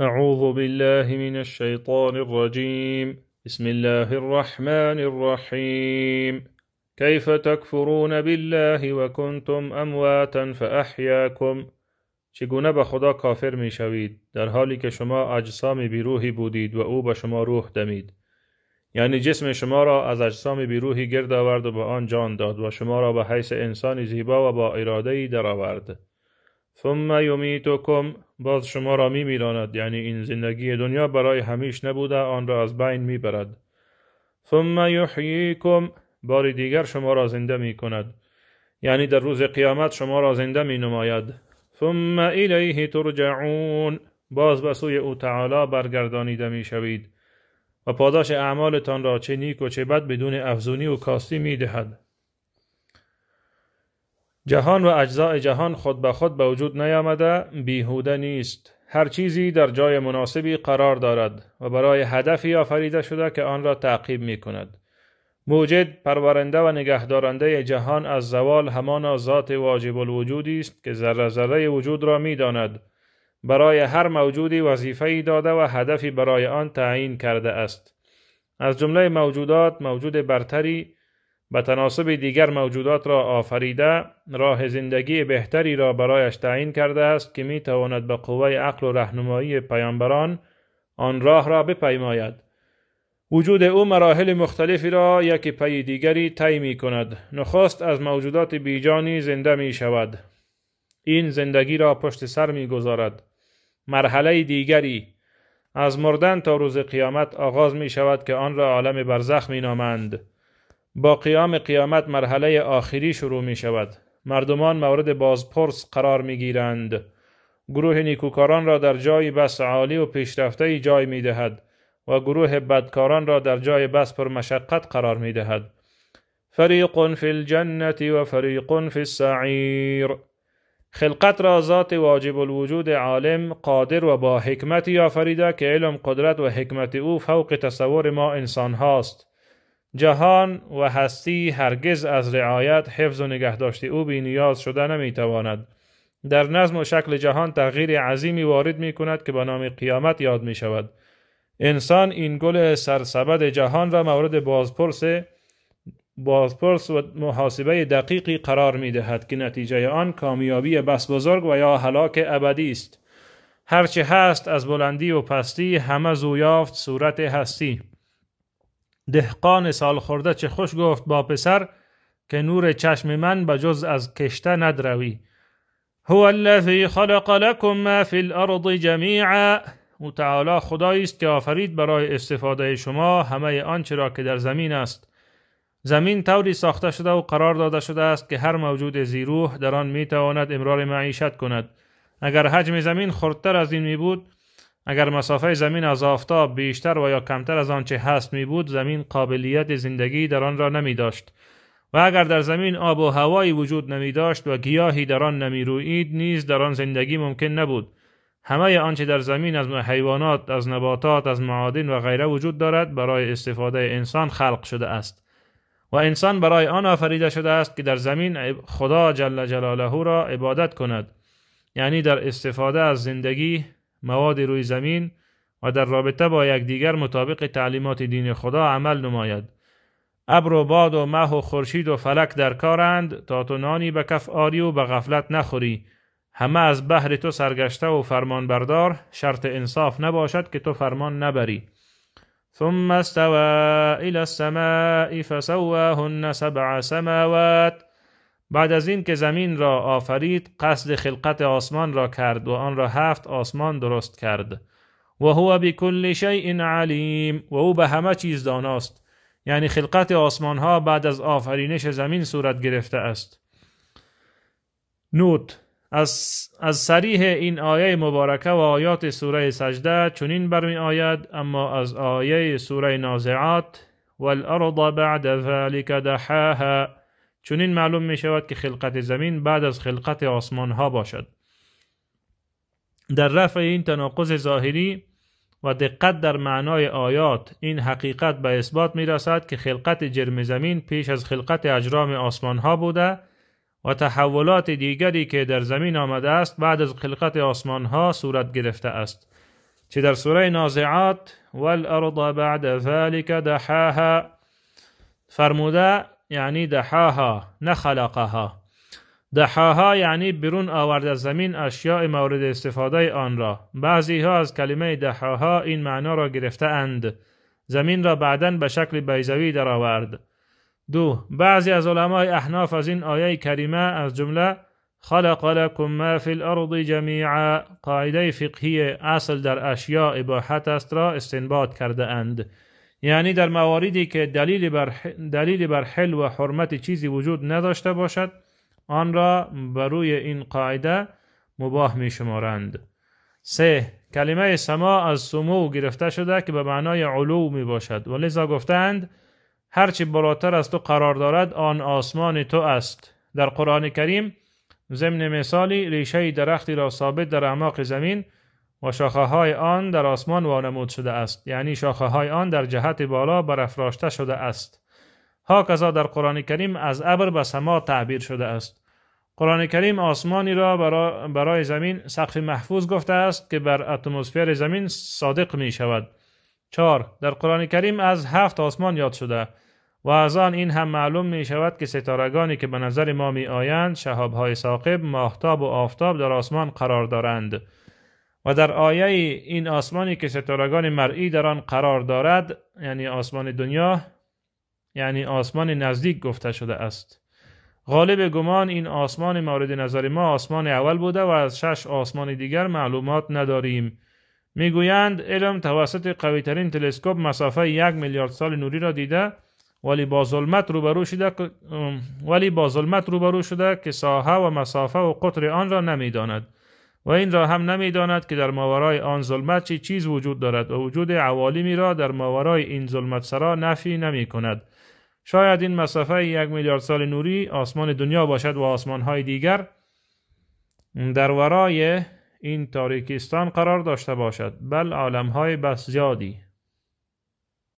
أعوذ بالله من الشيطان الرجيم بسم الله الرحمن الرحيم كيف تكفرون بالله وكنتم امواتا فأحياكم چگونه به خدا کافر می شوید در حالی که شما اجسام بیروحی بودید و او به شما روح دمید یعنی جسم شما را از اجسام بیروحی گرد آورد و به آن جان داد و شما را به حیث انسانی زیبا و با اراده ای آورد ثم یمیتکم باز شما را میمیراند یعنی این زندگی دنیا برای همیش نبوده آن را از بین میبرد ثم یحییکم بار دیگر شما را زنده می کند یعنی در روز قیامت شما را زنده می نماید ثم الیه ترجعون باز به سوی او تعالی برگردانیده می شوید و پاداش اعمالتان را چه نیک و چه بد بدون افزونی و کاستی می دهد جهان و اجزاء جهان خود به خود به وجود نیامده بیهوده نیست هر چیزی در جای مناسبی قرار دارد و برای هدفی آفریده شده که آن را تعقیب می کند. موجد پرورنده و نگهدارنده جهان از زوال همان ذات واجب الوجودی است که ذره ذره وجود را می داند. برای هر موجودی وظیفه ای داده و هدفی برای آن تعیین کرده است. از جمله موجودات موجود برتری به تناسب دیگر موجودات را آفریده راه زندگی بهتری را برایش تعیین کرده است که می تواند به قوه عقل و رهنمایی پیامبران آن راه را بپیماید وجود او مراحل مختلفی را یک پی دیگری طی می کند نخست از موجودات بیجانی زنده می شود این زندگی را پشت سر می گذارد مرحله دیگری از مردن تا روز قیامت آغاز می شود که آن را عالم برزخ می نامند با قیام قیامت مرحله آخری شروع می شود. مردمان مورد بازپرس قرار می گیرند. گروه نیکوکاران را در جای بس عالی و پیشرفته جای می دهد و گروه بدکاران را در جای بس پر مشقت قرار می دهد. فریق فی و فریق فی السعیر خلقت را ذات واجب الوجود عالم قادر و با حکمتی آفریده که علم قدرت و حکمت او فوق تصور ما انسان هاست جهان و هستی هرگز از رعایت حفظ و نگهداشت او بی نیاز شده تواند. در نظم و شکل جهان تغییر عظیمی وارد می کند که به نام قیامت یاد می شود انسان این گل سرسبد جهان و مورد بازپرس بازپرس و محاسبه دقیقی قرار می دهد که نتیجه آن کامیابی بس بزرگ و یا حلاک ابدی است هرچه هست از بلندی و پستی همه زویافت صورت هستی دهقان سال خورده چه خوش گفت با پسر که نور چشم من به جز از کشته ندروی هو الذی خلق لکم ما فی الارض جمیعا او تعالی خدایی است که آفرید برای استفاده شما همه آنچه را که در زمین است زمین طوری ساخته شده و قرار داده شده است که هر موجود زیروح در آن میتواند امرار معیشت کند اگر حجم زمین خردتر از این می بود اگر مسافه زمین از آفتاب بیشتر و یا کمتر از آنچه هست می بود زمین قابلیت زندگی در آن را نمی داشت و اگر در زمین آب و هوایی وجود نمی داشت و گیاهی در آن نمی روید نیز در آن زندگی ممکن نبود همه آنچه در زمین از حیوانات از نباتات از معادن و غیره وجود دارد برای استفاده انسان خلق شده است و انسان برای آن آفریده شده است که در زمین خدا جل جلاله را عبادت کند یعنی در استفاده از زندگی مواد روی زمین و در رابطه با یکدیگر مطابق تعلیمات دین خدا عمل نماید ابر و باد و مه و خورشید و فلک در کارند تا تو نانی به کف آری و به غفلت نخوری همه از بحر تو سرگشته و فرمان بردار شرط انصاف نباشد که تو فرمان نبری ثم استوى إلى السماء فسواهن سبع سماوات بعد از این که زمین را آفرید قصد خلقت آسمان را کرد و آن را هفت آسمان درست کرد و هو بکل شیء علیم و او به همه چیز داناست یعنی خلقت آسمان ها بعد از آفرینش زمین صورت گرفته است نوت از, از سریح این آیه مبارکه و آیات سوره سجده چنین برمی آید اما از آیه سوره نازعات والارض بعد ذلک دحاها چون این معلوم می شود که خلقت زمین بعد از خلقت آسمان ها باشد در رفع این تناقض ظاهری و دقت در معنای آیات این حقیقت به اثبات می رسد که خلقت جرم زمین پیش از خلقت اجرام آسمان ها بوده و تحولات دیگری که در زمین آمده است بعد از خلقت آسمان ها صورت گرفته است چه در سوره نازعات والارض بعد ذلك دحاها فرموده یعنی دحاها نه دحاها یعنی برون آورد از زمین اشیاء مورد استفاده آن را بعضی ها از کلمه دحاها این معنا را گرفته اند زمین را بعدا به شکل بیزوی درآورد دو بعضی از علمای احناف از این آیه کریمه از جمله خلق لکم ما فی الارض جمیعا قاعده فقهی اصل در اشیاء اباحت است را استنباط کرده اند یعنی در مواردی که دلیل بر, دلیل بر حل و حرمت چیزی وجود نداشته باشد آن را بر روی این قاعده مباه می شمارند سه کلمه سما از سمو گرفته شده که به معنای علو می باشد و لذا گفتند هرچی بالاتر از تو قرار دارد آن آسمان تو است در قرآن کریم ضمن مثالی ریشه درختی را ثابت در اعماق زمین و شاخه های آن در آسمان وانمود شده است یعنی شاخه های آن در جهت بالا برافراشته شده است هاکذا در قرآن کریم از ابر به سما تعبیر شده است قرآن کریم آسمانی را برای زمین سقف محفوظ گفته است که بر اتمسفر زمین صادق می شود. 4. در قرآن کریم از هفت آسمان یاد شده و از آن این هم معلوم می شود که ستارگانی که به نظر ما می آیند شهابهای ساقب، ماهتاب و آفتاب در آسمان قرار دارند. و در آیه این آسمانی که ستارگان مرئی در آن قرار دارد یعنی آسمان دنیا یعنی آسمان نزدیک گفته شده است غالب گمان این آسمان مورد نظر ما آسمان اول بوده و از شش آسمان دیگر معلومات نداریم میگویند علم توسط قویترین تلسکوپ مسافه یک میلیارد سال نوری را دیده ولی با ظلمت روبرو شده ولی با ظلمت روبرو شده که ساحه و مسافه و قطر آن را نمیداند و این را هم نمیداند که در ماورای آن ظلمت چه چیز وجود دارد و وجود عوالمی را در ماورای این ظلمت سرا نفی نمی کند. شاید این مسافه یک میلیارد سال نوری آسمان دنیا باشد و های دیگر در ورای این تاریکستان قرار داشته باشد بل های بس زیادی